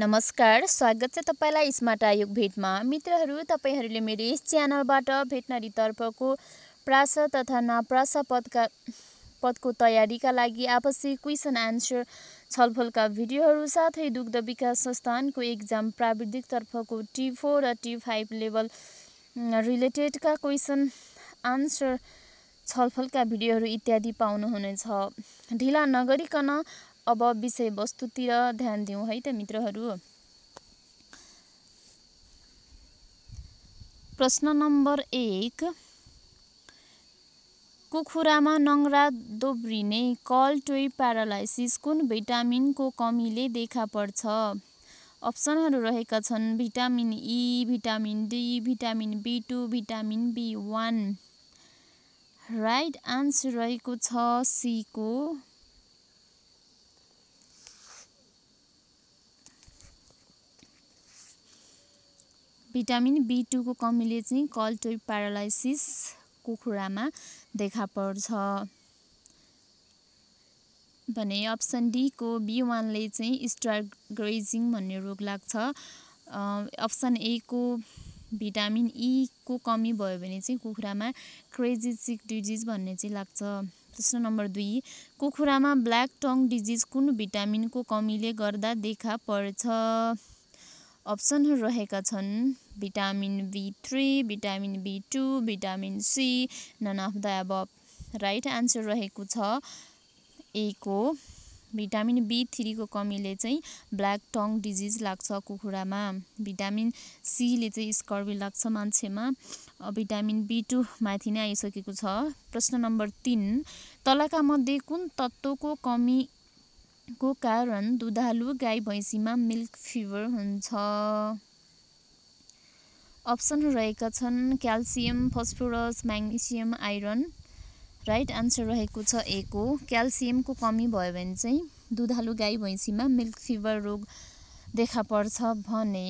नमस्कार स्वागत छ तपाईँलाई स्मार्ट आयोग भेटमा मित्रहरू तपाईँहरूले मेरो यस च्यानलबाट तर्फको प्रास तथा नाप्रास पदका पदको तयारीका लागि आपसी क्वेसन आन्सर छलफलका भिडियोहरू साथै दुग्ध विकास संस्थानको एक्जाम प्राविधिक तर्फको टी फोर र टी फाइभ लेभल रिलेटेडका क्वेसन आन्सर छलफलका भिडियोहरू इत्यादि पाउनुहुनेछ ढिला नगरिकन अब विषयवस्तुतिर ध्यान दिउँ है त मित्रहरू प्रश्न नम्बर एक कुखुरामा नङ्ग्रा दोब्रिने कल टोइ प्यारालाइसिस कुन भिटामिनको कमीले देखा पर्छ अप्सनहरू रहेका छन् vitamin E e, vitamin D vitamin B two vitamin B one right answer रहेको छ सीको भिटामिन बी टूको कमीले चाहिँ कल्टो प्यारालाइसिस कुखुरामा देखा पर्छ भने अप्सन डीको बी वानले चाहिँ स्ट्रा ग्रेजिङ भन्ने रोग लाग्छ अप्सन को भिटामिन ईको को कमी भयो भने चाहिँ कुखुरामा क्रेजिसिक डिजिज भन्ने चाहिँ लाग्छ प्रश्न नम्बर दुई कुखुरामा ब्ल्याक टङ डिजिज कुन भिटामिनको कमीले गर्दा देखा पर्छ अप्सनहरू रहेका छन् vitamin B three vitamin B two vitamin C none of the above right answer रहेको छ ए को भिटामिन बी थ्रीको कमीले चाहिँ ब्ल्याक टङ डिजिज लाग्छ कुखुरामा भिटामिन सीले चाहिँ स्कर्बी लाग्छ मान्छेमा भिटामिन बी टू माथि नै आइसकेको छ प्रश्न नम्बर तिन तलाका मध्ये कुन तत्त्वको कमी को कारण दुधालु गाई भैँसीमा मिल्क फिभर हुन्छ अप्सन रहेका छन् calcium phosphorus magnesium iron right answer रहेको छ ए को क्याल्सियमको कमी भयो भने चाहिँ दुधालु गाई भैँसीमा मिल्क फिभर रोग देखा पर्छ भने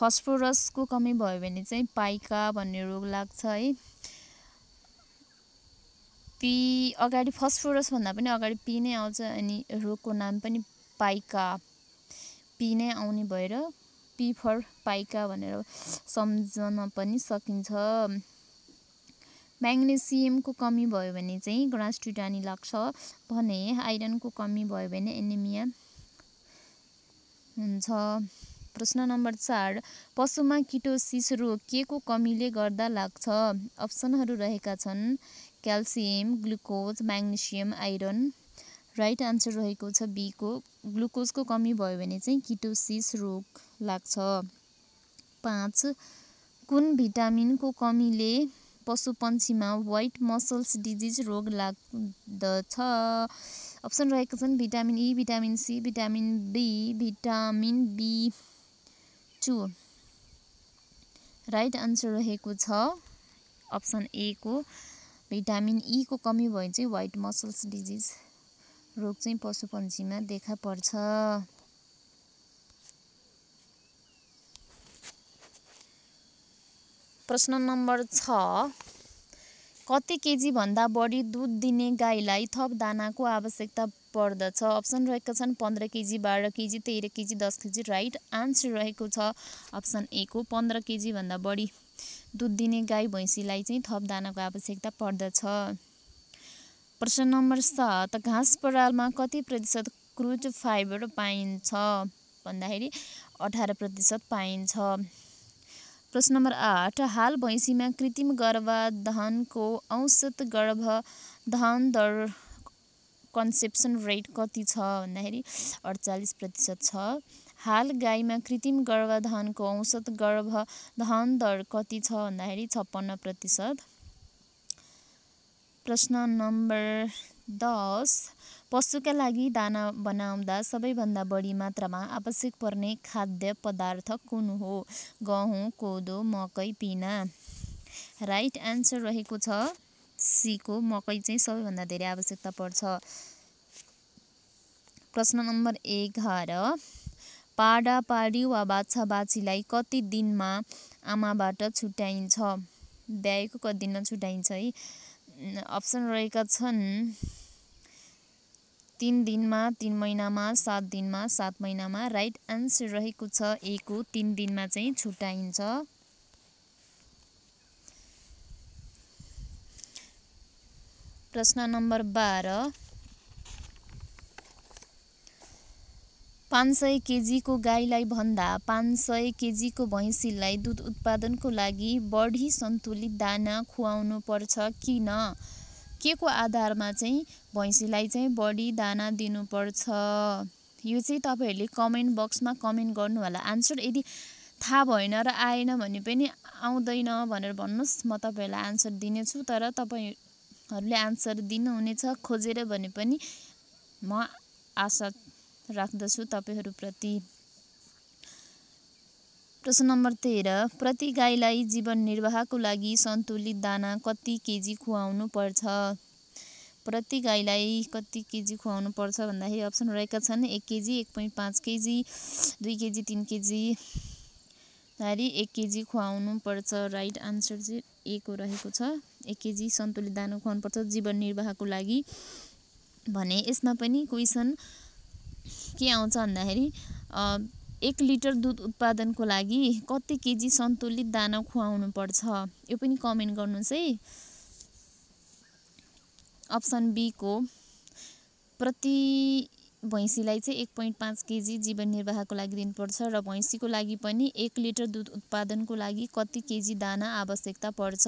फस्फोरसको कमी भयो भने चाहिँ पाइका भन्ने रोग लाग्छ है पी अगाडि फस्फोरसभन्दा पनि अगाडि पी नै आउँछ अनि रोगको नाम पनि पाइका पी नै आउने भएर पी फर पाइका भनेर सम्झन पनि सकिन्छ म्याग्नेसियमको कमी भयो भने चाहिँ ग्रास टुटानी लाग्छ भने आइरनको कमी भयो भने एनिमिया हुन्छ प्रश्न नम्बर चार पशुमा किटोसिस रोग के को कमीले गर्दा लाग्छ अप्सनहरू रहेका छन् calcium glucose magnesium iron right answer रहेको छ बीको ग्लुकोजको कमी भयो भने चाहिँ किटोसिस रोग लाग्छ पाँच कुन भिटामिनको कमीले पशु पन्छीमा वाइट मसल्स डिजिज रोग लाग्दछ अप्सन रहेको छन् vitamin E e, vitamin C vitamin B vitamin B two right answer रहेको छ अप्सन ए को भिटामिन ईको e कमी भयो चाहिँ वाइट मसल्स डिजिज रोग चाहिँ पशुपन्छीमा देखा पर्छ प्रश्न नम्बर छ कति केजीभन्दा बढी दुध दिने गाईलाई थप दानाको आवश्यकता पर्दछ अप्सन रहेका छन् पन्ध्र केजी बाह्र केजी तेह्र केजी दस केजी राइट आन्सर रहेको छ अप्सन ए को पन्ध्र केजीभन्दा बढी दुध दिने गाई भैँसीलाई चाहिँ थप दानाको आवश्यकता पर्दछ प्रश्न नम्बर सात घाँस परालमा कति प्रतिशत क्रुज फाइबर पाइन्छ भन्दाखेरि अठार प्रतिशत पाइन्छ प्रश्न नम्बर आठ हाल भैँसीमा कृत्रिम गर्भाधानको औसत गर्भ धान दर कन्सेप्सन रेट कति छ भन्दाखेरि अडचालिस प्रतिशत छ हाल गाईमा कृत्रिम गर्भाधानको औसत गर्भाधान दर कति छ भन्दाखेरि छप्पन्न प्रतिशत प्रश्न नम्बर दस पशुका लागि दाना बनाउँदा सबैभन्दा बढी मात्रामा आवश्यक पर्ने खाद्य पदार्थ कुन हो गहुँ कोदो मकै पिना राइट एन्सर रहेको छ सीको मकै चाहिँ सबैभन्दा धेरै आवश्यकता पर्छ प्रश्न नम्बर एघार पाडापाडी वा बाछा बाछीलाई कति दिनमा आमाबाट छुट्याइन्छ ब्याएको कति दिनमा छुट्याइन्छ है अप्सन रहेका छन् तिन दिनमा तिन महिनामा सात दिनमा सात महिनामा राइट आन्सर रहेको छ एको तिन दिनमा चाहिँ छुट्याइन्छ प्रश्न नम्बर बाह्र पाँच सय केजीको गाईलाई भन्दा पाँच सय केजीको भैँसीलाई दुध उत्पादनको लागि बढी सन्तुलित दाना खुवाउनु पर्छ किन के को आधारमा चाहिँ भैँसीलाई चाहिँ बढी दाना दिनुपर्छ यो चाहिँ तपाईँहरूले कमेन्ट बक्समा कमेन्ट गर्नु होला आन्सर यदि थाहा भएन र आएन भने पनि आउँदैन भनेर भन्नुहोस् म तपाईँहरूलाई आन्सर दिनेछु तर तपाईँहरूले आन्सर दिनुहुनेछ खोजेर भने पनि म आशा राख्दछु तपाईँहरूप्रति प्रश्न नम्बर तेह्र प्रति गाईलाई जीवन निर्वाहको लागि सन्तुलित दाना कति केजी खुवाउनु पर्छ प्रति गाईलाई कति केजी खुवाउनु पर्छ भन्दाखेरि अप्सन रहेका छन् एक केजी एक पोइन्ट पाँच केजी दुई केजी तिन केजी धारी एक केजी खुवाउनु पर्छ राइट आन्सर चाहिँ ए को रहेको छ एक केजी सन्तुलित दाना खुवाउनु पर्छ जीवन निर्वाहको लागि भने यसमा पनि क्वेसन के आउँछ भन्दाखेरि एक लिटर दुध उत्पादनको लागि कति केजी सन्तुलित दाना खुवाउनु पर्छ यो पनि कमेन्ट गर्नुहोस् है अप्सन बीको प्रति भैँसीलाई चाहिँ एक पोइन्ट पाँच केजी जीवन निर्वाहको लागि दिनुपर्छ र भैँसीको लागि पनि एक लिटर दुध उत्पादनको लागि कति केजी दाना आवश्यकता पर्छ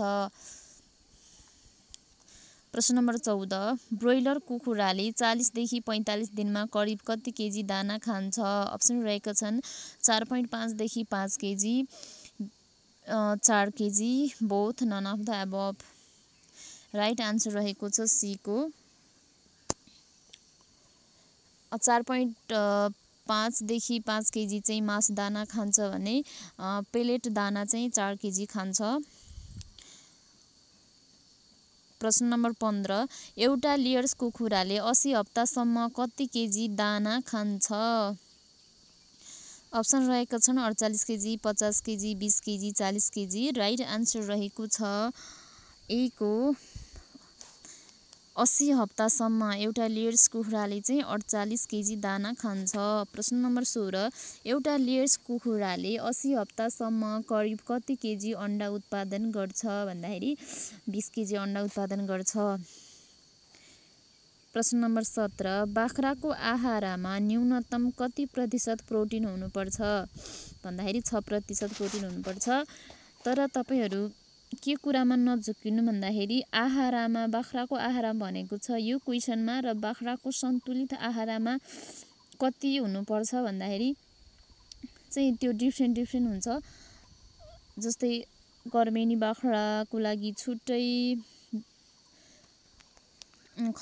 प्रश्न नम्बर चौध ब्रोइलर कुखुराले चालिसदेखि पैँतालिस दिनमा करिब कति केजी दाना खान्छ अप्सन रहेका छन् चार पोइन्ट पाँचदेखि पाँच केजी चार KG both none of the above right answer रहेको छ सीको चार पोइन्ट पाँचदेखि पाँच केजी चाहिँ मास दाना खान्छ भने पेलेट दाना चाहिँ चार केजी खान्छ प्रश्न नम्बर पन्ध्र एउटा लियर्स कुखुराले असी हप्तासम्म कति केजी दाना खान्छ अप्सन रहेका छन् अडचालिस केजी पचास केजी बिस केजी चालिस केजी राइट आन्सर रहेको छ ए को अस्सी हप्तासम्म एउटा लेयर्स कुखुराले चाहिँ अडचालिस केजी दाना खान्छ प्रश्न नम्बर सोह्र एउटा लेयर्स कुखुराले अस्सी हप्तासम्म करिब कति केजी अन्डा उत्पादन गर्छ भन्दाखेरि बिस केजी अन्डा उत्पादन गर्छ प्रश्न नम्बर सत्र बाख्राको आहारामा न्यूनतम कति प्रतिशत प्रोटिन हुनुपर्छ भन्दाखेरि छ प्रतिशत प्रोटिन हुनुपर्छ तर तपाईँहरू के कुरामा नझुकिनु भन्दाखेरि आहारामा बाख्राको आहारा भनेको छ यो क्वेसनमा र बाख्राको सन्तुलित आहारामा कति हुनुपर्छ भन्दाखेरि चाहिँ त्यो डिफ्रेन्ट डिफ्रेन्ट हुन्छ जस्तै गर्मेनी बाख्राको लागि छुट्टै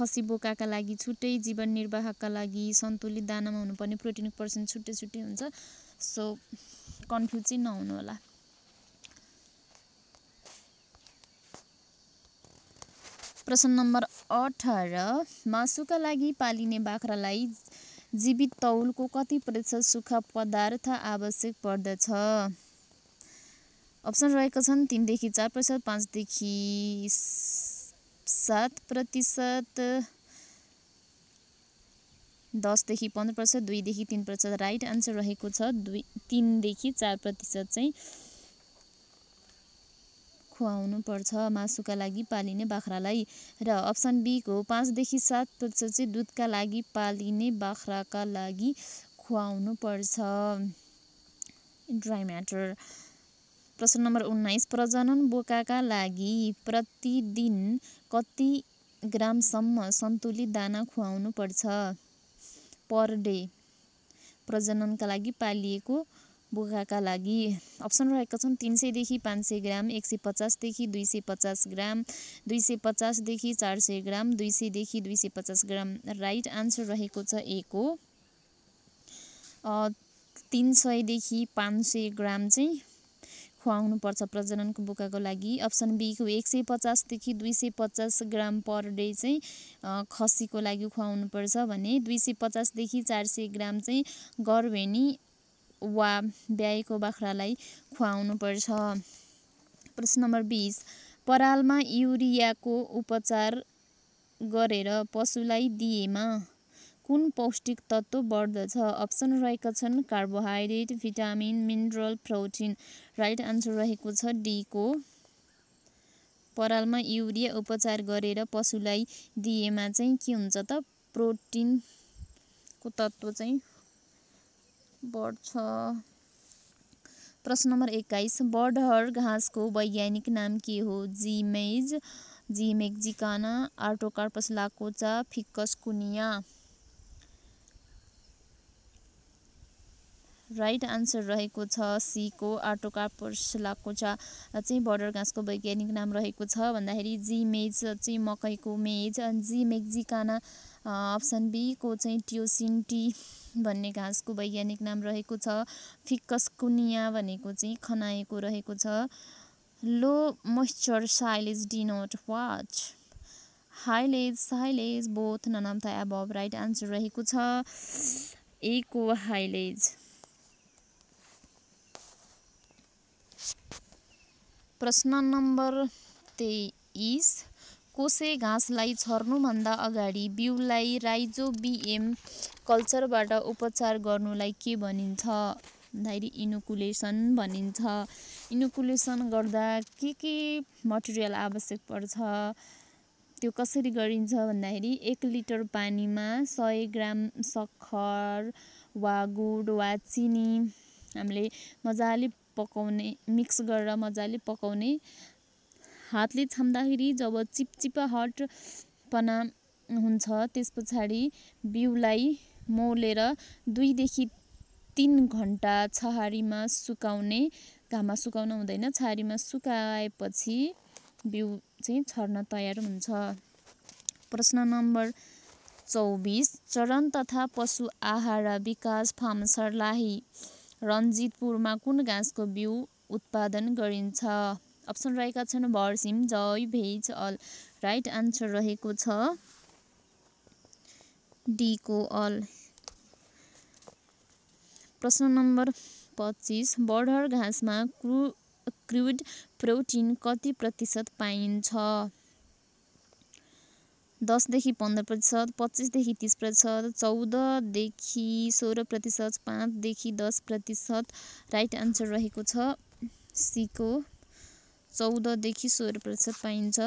खसी बोकाका लागि छुट्टै जीवन निर्वाहका लागि सन्तुलित दानामा हुनुपर्ने प्रोटिन पर्सेन्ट छुट्टै छुट्टै हुन्छ सो कन्फ्युज चाहिँ नहुनु होला प्रश्न नम्बर अठार मासुका लागि पालिने बाख्रालाई जीवित तौलको कति प्रतिशत सुक्खा पदार्थ आवश्यक पर्दछ अप्सन रहेको छन् तिनदेखि चार प्रतिशत पाँचदेखि सात प्रतिशत दसदेखि पन्ध्र प्रतिशत दुईदेखि तिन प्रतिशत राइट आन्सर रहेको छ दुई तिनदेखि चार प्रतिशत चाहिँ खुवाउनु पर्छ मासुका लागि पालिने बाख्रालाई र अप्सन बीको पाँचदेखि सात प्रतिशत चाहिँ दुधका लागि पालिने बाख्राका लागि खुवाउनु पर्छ ड्राई म्याटर प्रश्न नम्बर उन्नाइस प्रजनन बोकाका लागि प्रतिदिन कति ग्रामसम्म सन्तुलित दाना खुवाउनु पर्छ पर डे प्रजननका लागि पालिएको बोकाका लागि अप्सन रहेका छन् तिन सयदेखि पाँच सय ग्राम एक सय पचासदेखि दुई सय पचास ग्राम दुई सय पचासदेखि चार सय ग्राम दुई सयदेखि दुई सय पचास ग्राम राइट आन्सर रहेको छ एक हो तिन सयदेखि पाँच सय ग्राम चाहिँ खुवाउनुपर्छ प्रजननको बोकाको लागि अप्सन बीको एक सय पचासदेखि दुई सय पचास ग्राम पर डे चाहिँ खसीको लागि खुवाउनुपर्छ भने दुई सय पचासदेखि चार सय ग्राम चाहिँ गर्भेणी वा ब्याएको बाख्रालाई खुवाउनुपर्छ प्रश्न नम्बर बिस परालमा युरियाको उपचार गरेर पशुलाई दिएमा कुन पौष्टिक तत्त्व बढ्दछ अप्सन रहेका छन् carbohydrate vitamin mineral protein right answer रहेको छ डीको परालमा युरिया उपचार गरेर पशुलाई दिएमा चाहिँ के हुन्छ त प्रोटिनको तत्त्व चाहिँ बढ्छ प्रश्न नम्बर एक्काइस बर्डहर घाँसको वैज्ञानिक नाम के हो जिमेज जिमेक जिकाना Artocarpus lakoocha Ficus cunia right answer रहेको छ सीको आर्टोकार्पस लाकोचा चाहिँ बर्डर घाँसको वैज्ञानिक नाम रहेको छ भन्दाखेरि मेज चाहिँ मकैको मेज अनि जिमेक जिकाना अप्सन बीको चाहिँ टियोसिन्टी भन्ने घाँसको वैज्ञानिक नाम रहेको छ फिक्कस कुनिया भनेको चाहिँ खनाएको रहेको छ low moisture silage denote which haylage silage both none of the right answer रहेको छ एको हाइलेज प्रश्न नम्बर तेइस कोसे घाँसलाई छर्नुभन्दा अगाडि बिउलाई राइजोबिएम कल्चरबाट उपचार गर्नुलाई के भनिन्छ भन्दाखेरि इनोकुलेसन भनिन्छ इनोकुलेसन गर्दा के के मटेरियल आवश्यक पर्छ त्यो कसरी गरिन्छ भन्दाखेरि एक लिटर पानीमा सय ग्राम सक्खर वा गुड वा चिनी हामीले मजाले पकाउने मिक्स गरेर मजाले पकाउने हातले छाम्दाखेरि जब चिपचिपाहटपना हुन्छ त्यस पछाडि बिउलाई मोलेर दुईदेखि तिन घन्टा छहारीमा सुकाउने घाममा सुकाउनु हुँदैन छहारीमा सुकाएपछि बिउ चाहिँ छर्न तयार हुन्छ प्रश्न नम्बर चौबिस चरण तथा पशु आहार विकास फार्म सर्लाही रन्जितपुरमा कुन घाँसको बिउ उत्पादन गरिन्छ अप्सन रहेका छन् भर्सिम जय भेज अल राइट आन्सर रहेको छ डीको अल प्रश्न नम्बर पच्चिस बर्डर घाँसमा क्रु क्रुड प्रोटिन कति प्रतिशत पाइन्छ दसदेखि पन्ध्र प्रतिशत पच्चिसदेखि तिस प्रतिशत चौधदेखि सोह्र प्रतिशत पाँचदेखि दस प्रतिशत राइट आन्सर रहेको छ सीको चौधदेखि सोह्र प्रतिशत पाइन्छ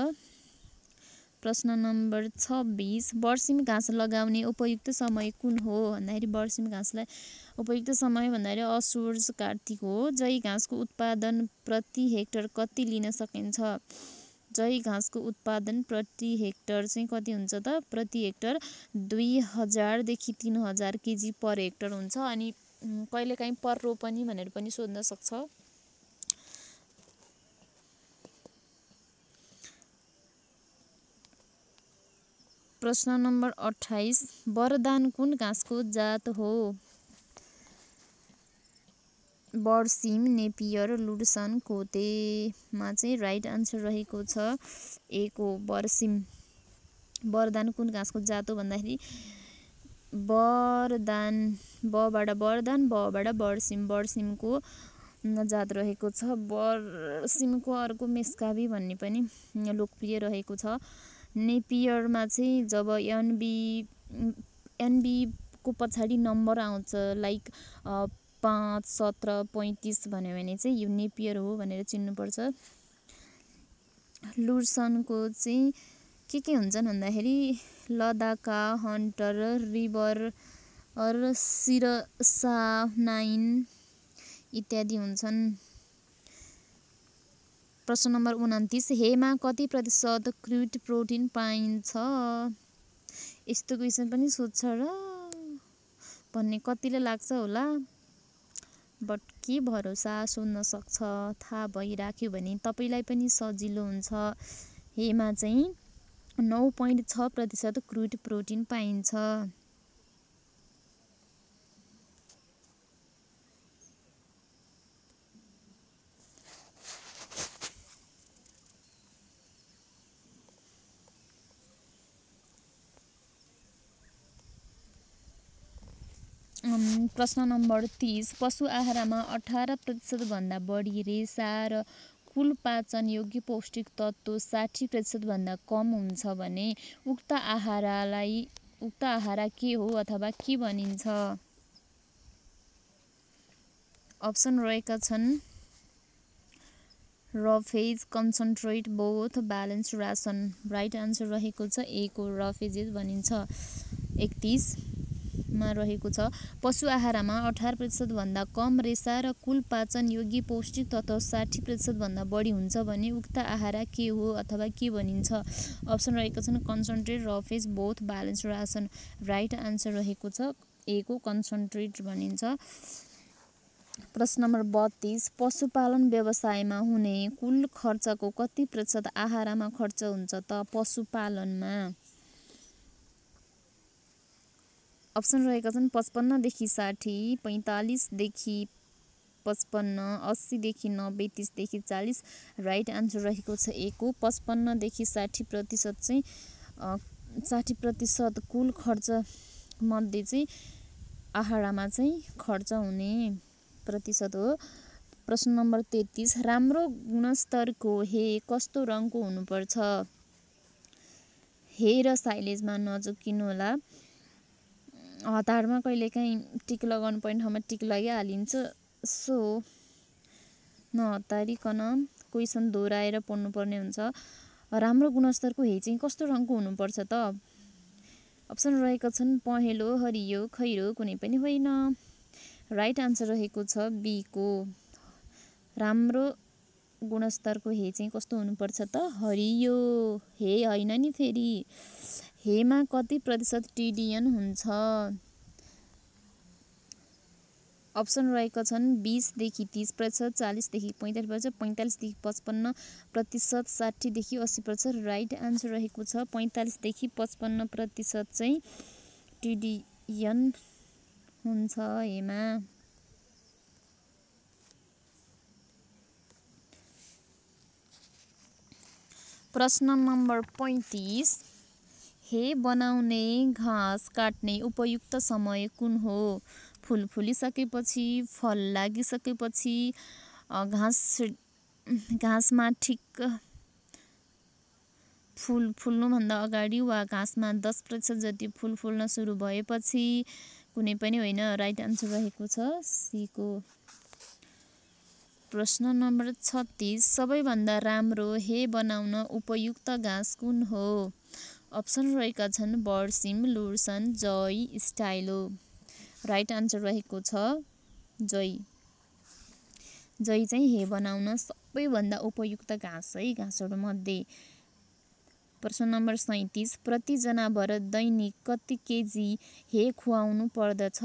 प्रश्न नम्बर छब्बिस वर्षिम घाँस लगाउने उपयुक्त समय कुन हो भन्दाखेरि वर्षिम घाँसलाई उपयुक्त समय भन्दाखेरि असोज कार्तिक हो जही घाँसको उत्पादन प्रति हेक्टर कति लिन सकिन्छ जही घाँसको उत्पादन प्रति हेक्टर चाहिँ कति हुन्छ त प्रति हेक्टर दुई हजारदेखि तिन हजार केजी पर हेक्टर हुन्छ अनि कहिलेकाहीँ पर रोपनी भनेर पनि सोध्न सक्छ प्रश्न नम्बर अठाइस वरदान कुन घाँसको जात हो बर्सिम नेपियर लुडसन कोतेमा चाहिँ राइट आन्सर रहेको छ एक हो बर्सिम वरदान कुन घाँसको जात हो भन्दाखेरि वरदान बबाट वरदान बबाट बर्सिम बर्सिमको जात रहेको छ बर्सिमको अर्को मेस्कावी भन्ने पनि लोकप्रिय रहेको छ नेपियरमा चाहिँ जब एनबी एनबीको पछाडि नम्बर आउँछ लाइक पाँच सत्र पैँतिस भन्यो भने चाहिँ यो नेपियर हो भनेर चिन्नुपर्छ लुर्सनको चाहिँ के के हुन्छन् भन्दाखेरि लदाका Hunter River or Sirsa nine इत्यादि हुन्छन् प्रश्न नम्बर उन्तिस हेमा कति प्रतिशत क्रुड प्रोटिन पाइन्छ यस्तो क्वेसन पनि सोध्छ र भन्ने कतिले लाग्छ होला बट के भरोसा सुन्न सक्छ थाहा भइराख्यो भने तपाईँलाई पनि सजिलो हुन्छ हेमा चाहिँ नौ पोइन्ट छ प्रतिशत क्रुड प्रोटिन पाइन्छ प्रश्न नम्बर तिस पशु आहारमा अठार प्रतिशतभन्दा बढी रेसा र कुल पाचन योग्य पौष्टिक तत्त्व साठी प्रतिशतभन्दा कम हुन्छ भने उक्त आहारालाई उक्त आहारा के हो अथवा के भनिन्छ अप्सन रहेका छन् roughage concentrate both balance ration right answer रहेको छ ए को रफेजेज भनिन्छ एकतिस मा रहेको छ पशु आहारमा अठार प्रतिशतभन्दा कम रेसा र कुल पाचन योग्य पौष्टिक तत्त्व साठी प्रतिशतभन्दा बढी हुन्छ भने उक्त आहारा के हो अथवा के भनिन्छ अप्सन रहेको छन् concentrate roughage both balance ration right answer रहेको छ ए को कन्सन्ट्रेट भनिन्छ प्रश्न नम्बर बत्तिस पशुपालन व्यवसायमा हुने कुल खर्चको कति प्रतिशत आहारामा खर्च हुन्छ त पशुपालनमा अप्सन रहेका छन् पचपन्नदेखि साठी पैँतालिसदेखि पचपन्न अस्सीदेखि नब्बे तिसदेखि चालिस राइट आन्सर रहेको छ एक हो पचपन्नदेखि साठी प्रतिशत चाहिँ साठी प्रतिशत कुल खर्च मध्ये चाहिँ आहारामा चाहिँ खर्च हुने प्रतिशत हो प्रश्न नम्बर तेत्तिस राम्रो गुणस्तरको हे कस्तो रङको हुनुपर्छ हे र साइलेजमा होला हतारमा कहिले काहीँ टिक लगाउनु पर्ने ठाउँमा टिक लगाइहालिन्छ सो नहतारिकन क्वेसन दोहोऱ्याएर पढ्नुपर्ने हुन्छ राम्रो गुणस्तरको हे चाहिँ कस्तो रङको हुनुपर्छ त अप्सन रहेका छन् पहेँलो हरियो खैरो कुनै पनि होइन राइट आन्सर रहेको छ बीको राम्रो गुणस्तरको हे चाहिँ कस्तो हुनुपर्छ त हरियो हे होइन नि फेरि हेमा कति प्रतिशत टिडिएन हुन्छ अप्सन रहेका छन् बिसदेखि तिस प्रतिशत चालिसदेखि पैँतालिस प्रतिशत पैँतालिसदेखि पचपन्न प्रतिशत साठीदेखि अस्सी प्रतिशत राइट आन्सर रहेको छ पैँतालिसदेखि पचपन्न प्रतिशत चाहिँ टिडिएन हुन्छ हेमा प्रश्न नम्बर पैँतिस हे बनाउने घाँस काट्ने उपयुक्त समय कुन हो फुल फुलिसकेपछि फल लागिसकेपछि घाँस घाँसमा ठिक फुल फुल्नुभन्दा अगाडि वा घाँसमा दस प्रतिशत जति फुल फुल्न सुरु भएपछि कुनै पनि होइन राइट आन्सर रहेको छ सीको प्रश्न नम्बर छत्तिस सबैभन्दा राम्रो हे बनाउन उपयुक्त घाँस कुन हो अप्सन रहेका छन् बर्सिम लुर्सन जय स्टाइलो राइट आन्सर रहेको छ जय जय चाहिँ हे बनाउन सबैभन्दा उपयुक्त घाँस है घाँसहरूमध्ये प्रश्न नम्बर सैँतिस प्रति जनावर दैनिक कति केजी हे खुवाउनु पर्दछ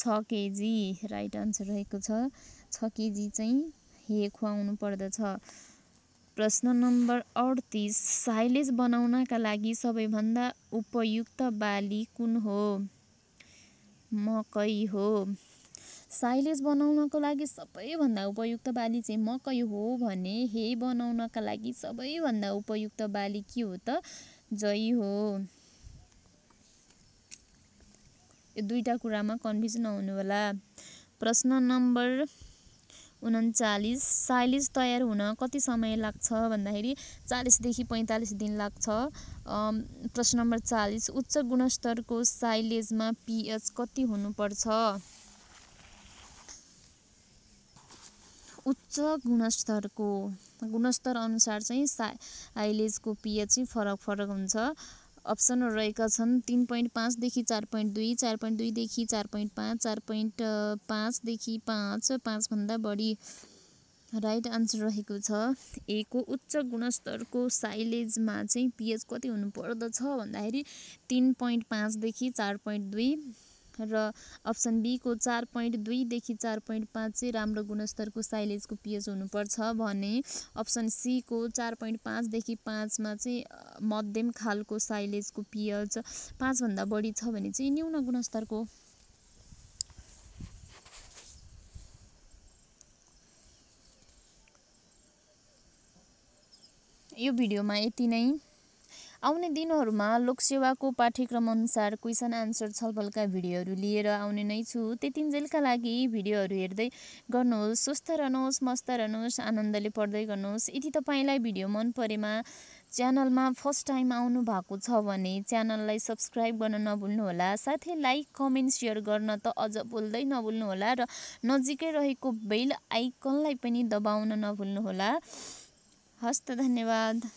छ केजी राइट आन्सर रहेको छ छ केजी चाहिँ हे खुवाउनु पर्दछ प्रश्न नम्बर अडतिस साइलेज बनाउनका लागि सबैभन्दा उपयुक्त बाली कुन हो मकै हो साइलेज बनाउनको लागि सबैभन्दा उपयुक्त बाली चाहिँ मकै हो भने हे बनाउनका लागि सबैभन्दा उपयुक्त बाली के हो त जै हो यो दुईवटा कुरामा कन्फ्युज नहुनु होला प्रश्न नम्बर उन्चालिस साइलिज तयार हुन कति समय लाग्छ भन्दाखेरि चालिसदेखि पैँतालिस दिन लाग्छ प्रश्न नम्बर चालिस उच्च गुणस्तरको साइलेजमा पिएच कति हुनुपर्छ उच्च गुणस्तरको गुणस्तर अनुसार चाहिँ साइलेजको पिएच चाहिँ फरक फरक हुन्छ अप्सनहरू रहेका छन् तिन पोइन्ट पाँचदेखि चार पोइन्ट दुई चार पोइन्ट दुईदेखि चार पोइन्ट पाँच चार पोइन्ट पाँचदेखि पाँच पाँचभन्दा बढी राइट आन्सर रहेको छ ए को उच्च गुणस्तरको साइलेजमा चाहिँ पिएच कति हुनुपर्दछ भन्दाखेरि तिन पोइन्ट पाँचदेखि चार पोइन्ट दुई र अप्सन बीको चार पोइन्ट दुईदेखि चार पोइन्ट पाँच चाहिँ राम्रो गुणस्तरको साइलेजको पिएच हुनुपर्छ भने अप्सन सीको चार पोइन्ट पाँचदेखि पाँचमा चाहिँ मध्यम खालको साइलेजको पिएच पाँचभन्दा बढी छ भने चाहिँ न्यून गुणस्तरको यो भिडियोमा यति नै आउने दिनहरूमा लोकसेवाको पाठ्यक्रम अनुसार क्वेसन आन्सर छलफलका भिडियोहरू लिएर आउने नै छु त्यतिन्जेलका लागि भिडियोहरू हेर्दै गर्नुहोस् स्वस्थ रहनुहोस् मस्त रहनुहोस् आनन्दले पढ्दै गर्नुहोस् यदि तपाईँलाई भिडियो मन परेमा च्यानलमा फर्स्ट टाइम आउनु भएको छ भने च्यानललाई सब्सक्राइब गर्न नभुल्नुहोला साथै लाइक कमेन्ट सेयर गर्न त अझ भुल्दै नभुल्नुहोला र नजिकै रहेको बेल आइकनलाई पनि दबाउन नभुल्नुहोला हस्त धन्यवाद